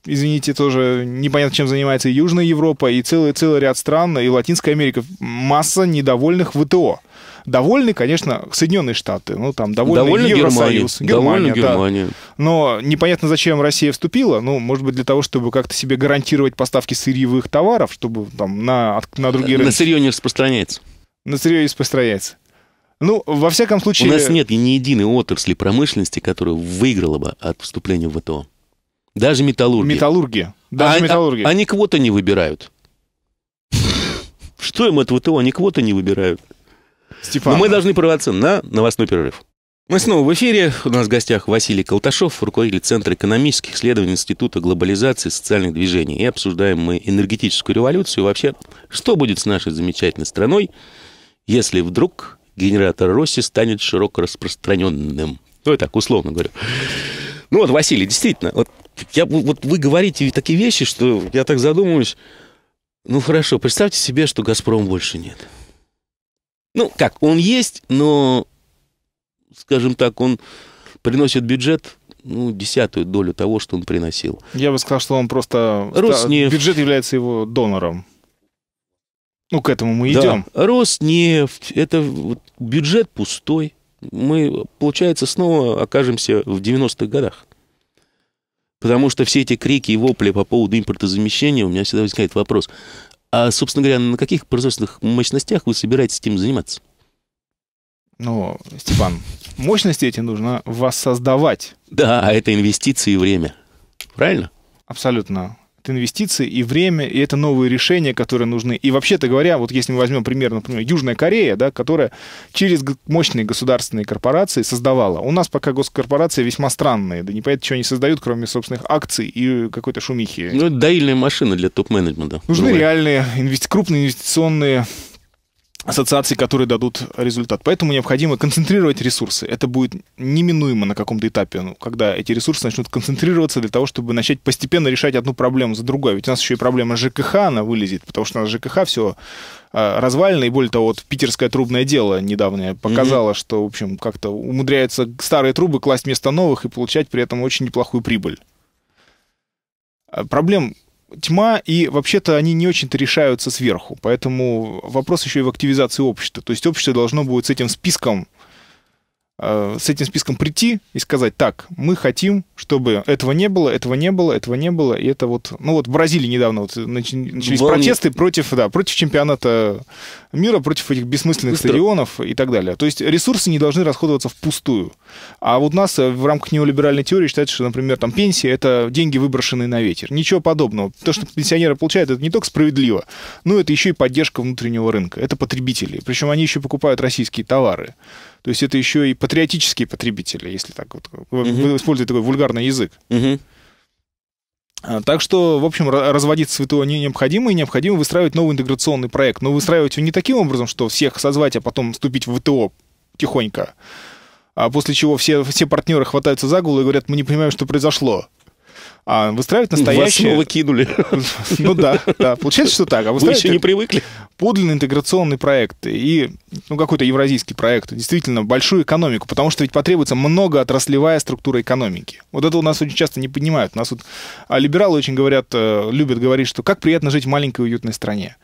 извините, тоже непонятно, чем занимается и Южная Европа, и целый, целый ряд стран, и Латинская Америка. Масса недовольных ВТО. Довольны, конечно, Соединенные Штаты, ну там довольны, довольны Евросоюз, Германия, Германия, довольны да. Германия. Но непонятно, зачем Россия вступила, ну, может быть, для того, чтобы как-то себе гарантировать поставки сырьевых товаров, чтобы там на, на другие рынки. На сырье не распространяется. На сырье не распространяется. Ну, во всяком случае... У нас нет ни единой отрасли промышленности, которая выиграла бы от вступления в ВТО. Даже металлургия. Металлургия, а Даже а, металлурги. А, они квоты не выбирают. Что им от ВТО? Они квоты не выбирают. Степана. Но мы должны прорваться на новостной перерыв. Мы снова в эфире. У нас в гостях Василий Колташов, руководитель Центра экономических исследований Института глобализации и социальных движений. И обсуждаем мы энергетическую революцию. вообще, что будет с нашей замечательной страной, если вдруг генератор Росси станет широко распространенным? Ну, я так условно говорю. Ну вот, Василий, действительно, вот, я, вот вы говорите такие вещи, что я так задумываюсь. Ну хорошо, представьте себе, что «Газпром» больше нет. Ну, как, он есть, но, скажем так, он приносит бюджет ну, десятую долю того, что он приносил. Я бы сказал, что он просто... Роснефть. Бюджет является его донором. Ну, к этому мы да. идем. Роснефть, это бюджет пустой. Мы, получается, снова окажемся в 90-х годах. Потому что все эти крики и вопли по поводу импортозамещения, у меня всегда возникает вопрос, а, собственно говоря, на каких производственных мощностях вы собираетесь этим заниматься? Ну, Степан, мощности эти нужно воссоздавать. Да, а это инвестиции и время. Правильно? Абсолютно инвестиции и время, и это новые решения, которые нужны. И вообще-то говоря, вот если мы возьмем пример, например, Южная Корея, да, которая через мощные государственные корпорации создавала. У нас пока госкорпорации весьма странные, да не понятно, что они создают, кроме собственных акций и какой-то шумихи. Ну, это доильная машина для топ-менеджмента. Нужны Другая. реальные инвести- крупные инвестиционные ассоциаций, которые дадут результат. Поэтому необходимо концентрировать ресурсы. Это будет неминуемо на каком-то этапе, ну, когда эти ресурсы начнут концентрироваться для того, чтобы начать постепенно решать одну проблему за другой. Ведь у нас еще и проблема ЖКХ, она вылезет, потому что у нас ЖКХ все а, развалено, и более того, вот питерское трубное дело недавнее показало, mm-hmm. что, в общем, как-то умудряются старые трубы класть вместо новых и получать при этом очень неплохую прибыль. А, проблем тьма, и вообще-то они не очень-то решаются сверху. Поэтому вопрос еще и в активизации общества. То есть общество должно будет с этим списком Э, с этим списком прийти и сказать, так, мы хотим, чтобы этого не было, этого не было, этого не было, и это вот... Ну вот в Бразилии недавно вот начались Волны. протесты против, да, против чемпионата мира, против этих бессмысленных Быстро. стадионов и так далее. То есть ресурсы не должны расходоваться впустую. А вот у нас э, в рамках неолиберальной теории считается, что, например, там пенсия — это деньги, выброшенные на ветер. Ничего подобного. То, что пенсионеры получают, это не только справедливо, но это еще и поддержка внутреннего рынка. Это потребители. Причем они еще покупают российские товары. То есть это еще и патриотические потребители, если так вот, угу. используя такой вульгарный язык. Угу. Так что, в общем, разводить святого не необходимо, и необходимо выстраивать новый интеграционный проект. Но выстраивать его не таким образом, что всех созвать, а потом вступить в ВТО тихонько. А после чего все, все партнеры хватаются за голову и говорят, мы не понимаем, что произошло а выстраивать настоящие... Вас снова кинули. Ну да, да. Получается, что так. А Вы еще не привыкли. Подлинный интеграционный проект и ну, какой-то евразийский проект, действительно, большую экономику, потому что ведь потребуется много отраслевая структура экономики. Вот это у нас очень часто не понимают. У нас вот а либералы очень говорят, э, любят говорить, что как приятно жить в маленькой уютной стране.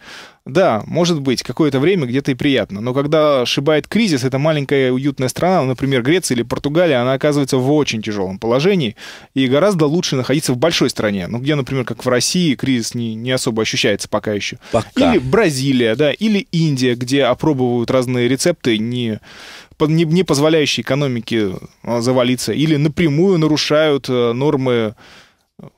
Да, может быть, какое-то время где-то и приятно. Но когда шибает кризис, эта маленькая уютная страна, например, Греция или Португалия, она оказывается в очень тяжелом положении. И гораздо лучше находиться в большой стране. Ну, где, например, как в России, кризис не, не особо ощущается пока еще. Пока. Или Бразилия, да, или Индия, где опробовывают разные рецепты, не не, не позволяющие экономике а, завалиться, или напрямую нарушают э, нормы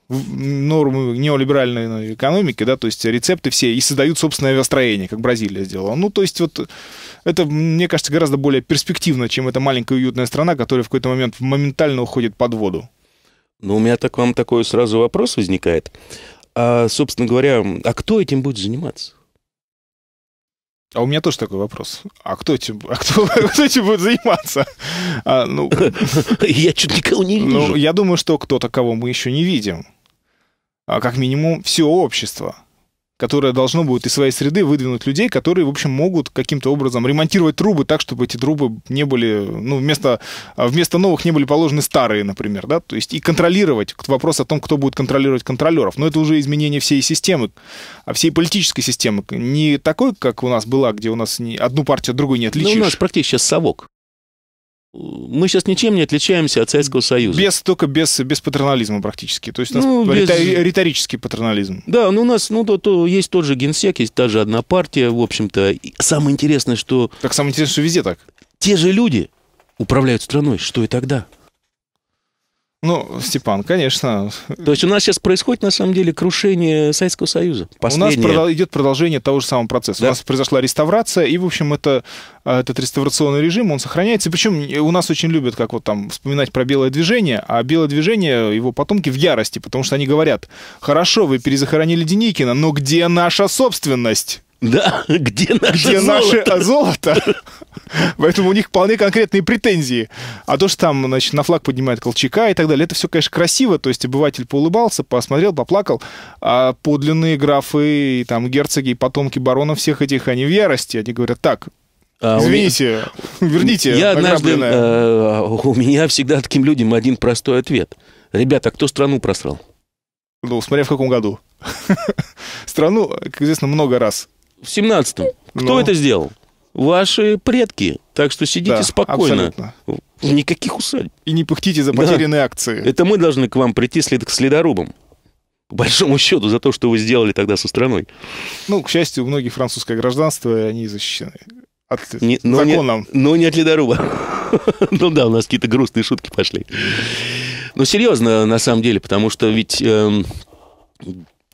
нормы неолиберальной экономики, да, то есть рецепты все, и создают собственное авиастроение, как Бразилия сделала. Ну, то есть вот это, мне кажется, гораздо более перспективно, чем эта маленькая уютная страна, которая в какой-то момент моментально уходит под воду. Ну, у меня так вам такой сразу вопрос возникает. А, собственно говоря, а кто этим будет заниматься? А у меня тоже такой вопрос. А кто этим, а кто, а кто этим будет заниматься? А, ну, я чуть никого не ну, вижу. Ну, я думаю, что кто-то, кого мы еще не видим. А как минимум, все общество которое должно будет из своей среды выдвинуть людей, которые, в общем, могут каким-то образом ремонтировать трубы так, чтобы эти трубы не были, ну, вместо, а, вместо новых не были положены старые, например, да, то есть и контролировать, вопрос о том, кто будет контролировать контролеров, но это уже изменение всей системы, а всей политической системы, не такой, как у нас была, где у нас одну партию от другой не отличишь. Ну, у нас практически сейчас совок мы сейчас ничем не отличаемся от Советского Союза. Без, только без, без патернализма практически. То есть у нас ну, без... риторический патернализм. Да, но ну, у нас ну, то, то, есть тот же генсек, есть та же одна партия, в общем-то. И самое интересное, что... Так самое интересное, что везде так. Те же люди управляют страной. Что и тогда? Ну, Степан, конечно. То есть у нас сейчас происходит, на самом деле, крушение Советского Союза. Последнее. У нас идет продолжение того же самого процесса. Да. У нас произошла реставрация, и, в общем, это, а, этот реставрационный режим, он сохраняется. Причем у нас очень любят, как вот там, вспоминать про белое движение, а белое движение, его потомки в ярости, потому что они говорят, хорошо, вы перезахоронили Деникина, но где наша собственность? Да, где наше где золото? наше золото? Поэтому у них вполне конкретные претензии. А то, что там, значит, на флаг поднимает Колчака и так далее, это все, конечно, красиво. То есть обыватель поулыбался, посмотрел, поплакал. А подлинные графы, и, там, герцоги и потомки баронов всех этих, они в ярости. Они говорят, так, а Извините, меня... верните. Я однажды, э, у меня всегда таким людям один простой ответ. Ребята, кто страну просрал? Ну, смотря в каком году. Страну, как известно, много раз в 17-м. Кто Но... Ну. это сделал? Ваши предки. Так что сидите да, спокойно. Абсолютно. Никаких усадеб. И не пыхтите за потерянные да. акции. Это мы должны к вам прийти след к следорубам. По большому счету, за то, что вы сделали тогда со страной. Ну, к счастью, у многих французское гражданство, и они защищены от не, но законом. Не, но не от ледоруба. ну да, у нас какие-то грустные шутки пошли. Ну, серьезно, на самом деле, потому что ведь... Эм,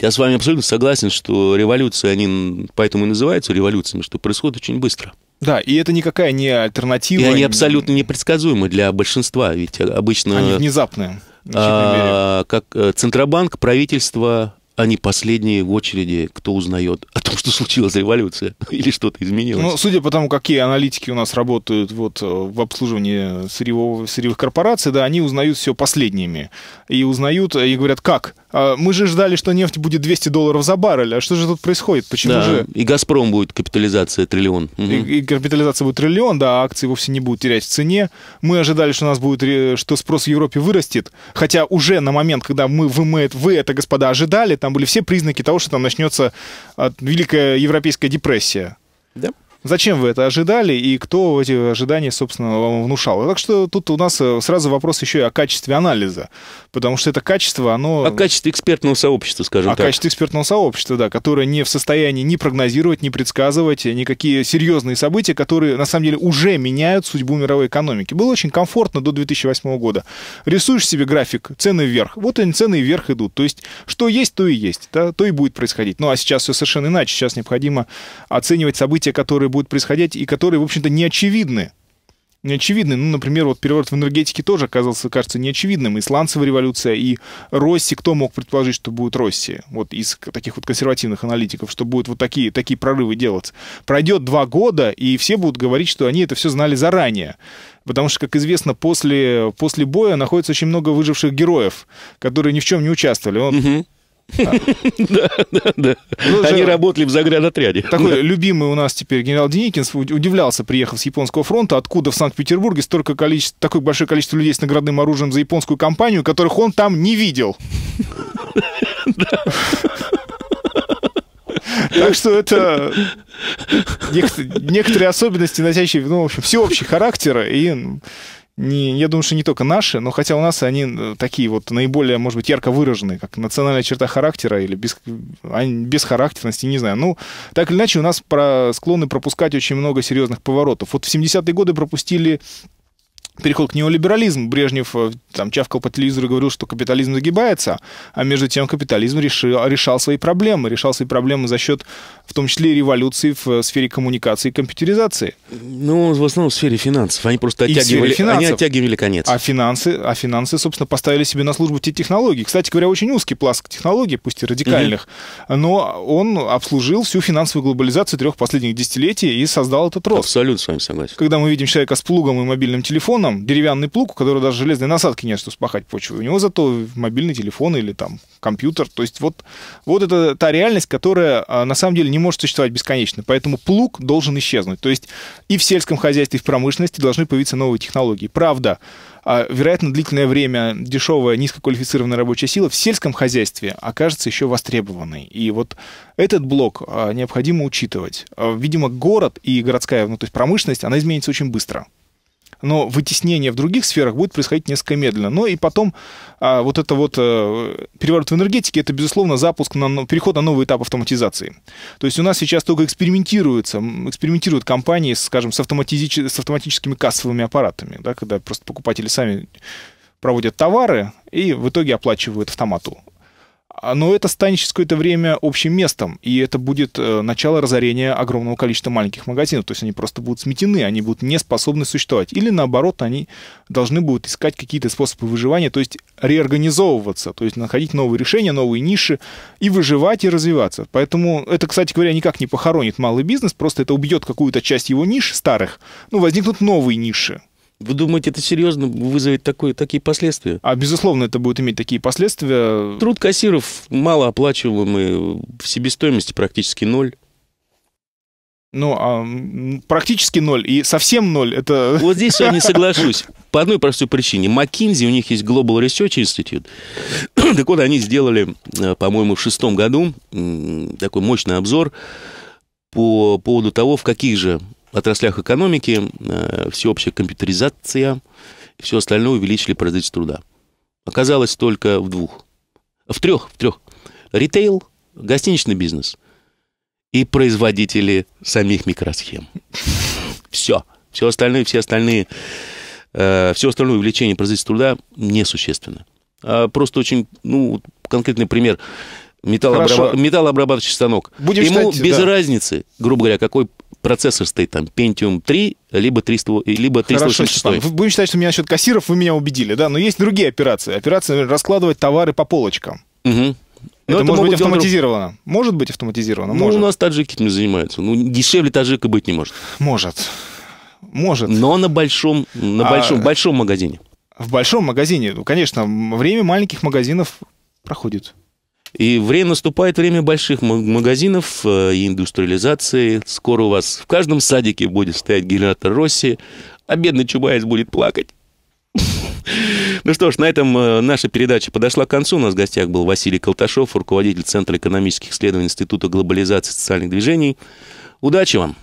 я с вами абсолютно согласен, что революции, они поэтому и называются революциями, что происходит очень быстро. Да, и это никакая не альтернатива. И они абсолютно непредсказуемы для большинства, ведь э, обычно... Они внезапные. А, как э, Центробанк, правительство, они последние в очереди, кто узнает о том, что случилась революция или что-то изменилось. Ну, судя по тому, какие аналитики у нас работают вот, э, в обслуживании сырьевого, сырьевых корпораций, да, они узнают все последними. И узнают, и говорят, как? А, мы же ждали, что нефть будет 200 долларов за баррель. А что же тут происходит? Почему да, же? И «Газпром» будет капитализация триллион. И, и капитализация будет триллион, да, а акции вовсе не будут терять в цене. Мы ожидали, что у нас будет, что спрос в Европе вырастет. Хотя уже на момент, когда мы, вы, мы, вы это, господа, ожидали, там были все признаки того, что там начнется а, великая европейская депрессия. Да. Зачем вы это ожидали и кто эти ожидания, собственно, вам внушал? Так что тут у нас э, сразу вопрос еще и о качестве анализа, потому что это качество, оно... О качестве экспертного сообщества, скажем о так. О качестве экспертного сообщества, да, которое не в состоянии ни прогнозировать, ни предсказывать э, никакие серьезные события, которые, на самом деле, уже меняют судьбу мировой экономики. Было очень комфортно до 2008 года. Рисуешь себе график, цены вверх. Вот они, цены вверх идут. То есть, что есть, то и есть, да, то и будет происходить. Ну, а сейчас все совершенно иначе. Сейчас необходимо оценивать события, которые которые будут происходить и которые, в общем-то, не очевидны. Не очевидны. Ну, например, вот переворот в энергетике тоже оказался, кажется, неочевидным. И сланцевая революция, и Росси. Кто мог предположить, что будет Росси? Вот из таких вот консервативных аналитиков, что будут вот такие, такие прорывы делаться. Пройдет два года, и все будут говорить, что они это все знали заранее. Потому что, как известно, после, после боя находится очень много выживших героев, которые ни в чем не участвовали. Он... Угу да, да, да. Ну, Они работали в заградотряде. Такой любимый у нас теперь генерал Деникин удивлялся, приехав с японского фронта, откуда в Санкт-Петербурге столько количество, такое большое количество людей с наградным оружием за японскую компанию, которых он там не видел. Так что это некоторые особенности, носящие, ну, в общем, всеобщий характер и не, я думаю, что не только наши, но хотя у нас они э, такие вот наиболее, может быть, ярко выраженные, как национальная черта характера или без, а, без характерности не знаю. Ну, так или иначе, у нас про, склонны пропускать очень много серьезных поворотов. Вот в 70-е годы пропустили переход к неолиберализму. Брежнев э, там чавкал по телевизору и говорил, что капитализм загибается, а между тем капитализм решил, решал свои проблемы. Решал свои проблемы за счет, в том числе, революции в э, сфере коммуникации и компьютеризации. Ну, в основном в сфере финансов. Они просто оттягивали, Они оттягивали конец. А финансы, а финансы, собственно, поставили себе на службу те технологии. Кстати говоря, очень узкий пласт технологий, пусть и радикальных, угу. но он обслужил всю финансовую глобализацию трех последних десятилетий и создал этот рост. Абсолютно с вами согласен. Когда мы видим человека с плугом и мобильным телефоном, телефоном, деревянный плуг, у которого даже железной насадки нет, что спахать почву. У него зато мобильный телефон или там компьютер. То есть вот, вот это та реальность, которая а, на самом деле не может существовать бесконечно. Поэтому плуг должен исчезнуть. То есть и в сельском хозяйстве, и в промышленности должны появиться новые технологии. Правда, а, вероятно, длительное время дешевая, низкоквалифицированная рабочая сила в сельском хозяйстве окажется еще востребованной. И вот этот блок а, необходимо учитывать. Видимо, город и городская, ну, то есть промышленность, она изменится очень быстро но вытеснение в других сферах будет происходить несколько медленно. Но ну и потом а, вот это вот а, переворот в энергетике, это, безусловно, запуск, на, переход на новый этап автоматизации. То есть у нас сейчас только экспериментируются, экспериментируют компании, скажем, с, автоматизич... с автоматическими кассовыми аппаратами, да, когда просто покупатели сами проводят товары и в итоге оплачивают автомату. А, но это станет через какое-то время общим местом, и это будет э, начало разорения огромного количества маленьких магазинов. То есть они просто будут сметены, они будут не способны существовать. Или наоборот, они должны будут искать какие-то способы выживания, то есть реорганизовываться, то есть находить новые решения, новые ниши, и выживать, и развиваться. Поэтому это, кстати говоря, никак не похоронит малый бизнес, просто это убьет какую-то часть его ниш старых, ну, возникнут новые ниши, вы думаете, это серьезно вызовет такое, такие последствия? А, безусловно, это будет иметь такие последствия. Труд кассиров малооплачиваемый, в себестоимости практически ноль. Ну, а, практически ноль и совсем ноль, это... Вот здесь я не соглашусь. По одной простой причине. Маккинзи, у них есть Global Research Institute. так вот, они сделали, э, по-моему, в шестом году такой мощный обзор по поводу того, в каких же отраслях экономики э, всеобщая компьютеризация все остальное увеличили производительность труда. Оказалось только в двух. В трех, в трех. Ритейл, гостиничный бизнес и производители самих микросхем. Все. Все остальное, все остальные, э, все остальное увеличение производительности труда несущественно. А просто очень, ну, конкретный пример. Металлообраб... Металлообрабатывающий станок. Будем Ему считать, без да. разницы, грубо говоря, какой процессор стоит там Pentium 3, либо 300, либо 386. Хорошо, Степан, будем считать, что меня насчет кассиров вы меня убедили, да, но есть другие операции. Операции, например, раскладывать товары по полочкам. Угу. Но это, ну, это может быть автоматизировано. Друг... Может быть автоматизировано. Ну, может. у нас таджики этим занимаются. Ну, дешевле таджика быть не может. Может. Может. Но на большом, на а... большом, большом магазине. В большом магазине, ну, конечно, время маленьких магазинов проходит. И время наступает время больших магазинов э, и индустриализации. Скоро у вас в каждом садике будет стоять генератор Росси, а бедный Чубайс будет плакать. Ну что ж, на этом э, наша передача подошла к концу. У нас в гостях был Василий Колташов, руководитель Центра экономических исследований Института глобализации социальных движений. Удачи вам!